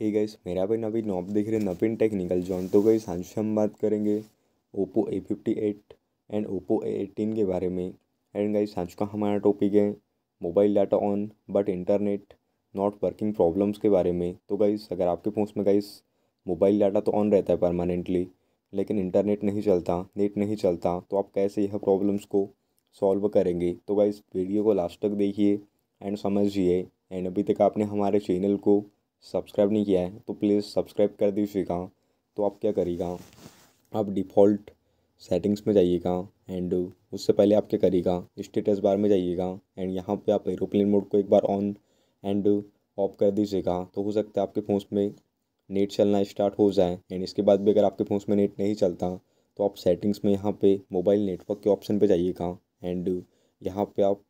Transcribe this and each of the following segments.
hey guys मेरा भाई नवीन knob देख रहे नवीन टेक्निकल जॉन तो गई आज हम बात करेंगे Oppo A fifty eight and Oppo A eighteen के बारे में एंड गाइस आज का हमारा टॉपिक है mobile data on but internet not working problems के बारे में तो गाइस अगर आपके फ़ोन में गाइस मोबाइल डाटा तो ऑन रहता है परमानेंटली लेकिन इंटरनेट नहीं चलता नेट नहीं चलता तो आप कैसे यह प्रॉब्लम्स को सॉल्व करेंगे तो गाइस वीडियो को लास्ट तक देखिए एंड समझिए एंड अभी तक आपने हमारे चैनल को सब्सक्राइब नहीं किया है तो प्लीज़ सब्सक्राइब कर दीजिएगा तो आप क्या करिएगा आप डिफ़ॉल्ट सेटिंग्स में जाइएगा एंड उससे पहले आप क्या करिएगा स्टेटस बार में जाइएगा एंड यहाँ पे आप एरोप्लेन मोड को एक बार ऑन एंड ऑफ कर दीजिएगा तो हो सकता है आपके फ़ोन में नेट चलना स्टार्ट हो जाए एंड इसके बाद भी अगर आपके फ़ोन में नेट नहीं चलता तो आप सेटिंग्स में यहाँ पे मोबाइल नेटवर्क के ऑप्शन पे जाइएगा एंड यहाँ पे आप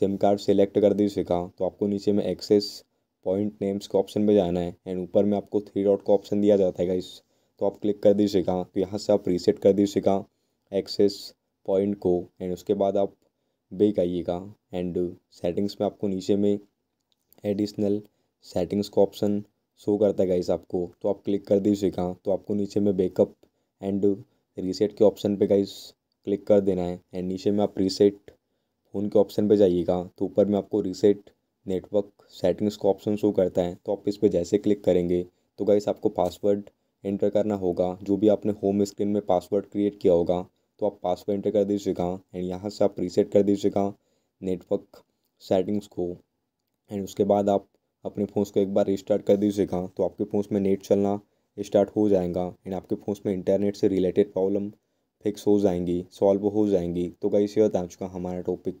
सिम कार्ड सेलेक्ट कर दीजिएगा तो आपको नीचे में एक्सेस पॉइंट नेम्स के ऑप्शन में जाना है एंड ऊपर में आपको थ्री डॉट का ऑप्शन दिया जाता है गाइस तो आप क्लिक कर दीजिएगा तो यहाँ से आप रीसेट कर दीजिएगा एक्सेस पॉइंट को एंड उसके बाद आप बेक आइएगा एंड सेटिंग्स में आपको नीचे में एडिशनल सेटिंग्स का ऑप्शन शो करता है गाइस आपको तो आप क्लिक कर दीजिएगा तो आपको नीचे में बेकअप एंड रीसेट के ऑप्शन पे गाइस क्लिक कर देना है एंड नीचे में आप रीसेट फ़ोन के ऑप्शन पे जाइएगा तो ऊपर में आपको रीसेट नेटवर्क सेटिंग्स का ऑप्शन शो करता है तो आप इस पर जैसे क्लिक करेंगे तो गाइस आपको पासवर्ड एंटर करना होगा जो भी आपने होम स्क्रीन में पासवर्ड क्रिएट किया होगा तो आप पासवर्ड एंटर कर दीजिएगा एंड यहाँ से आप रीसेट कर दीजिएगा नेटवर्क सेटिंग्स को एंड उसके बाद आप अपने फ़ोन को एक बार रिस्टार्ट कर दीजिएगा तो आपके फ़ोन में नेट चलना स्टार्ट हो जाएगा एंड आपके फ़ोन में इंटरनेट से रिलेटेड प्रॉब्लम फिक्स हो जाएंगी सॉल्व हो जाएंगी तो गाइस यह बता चुका हमारा टॉपिक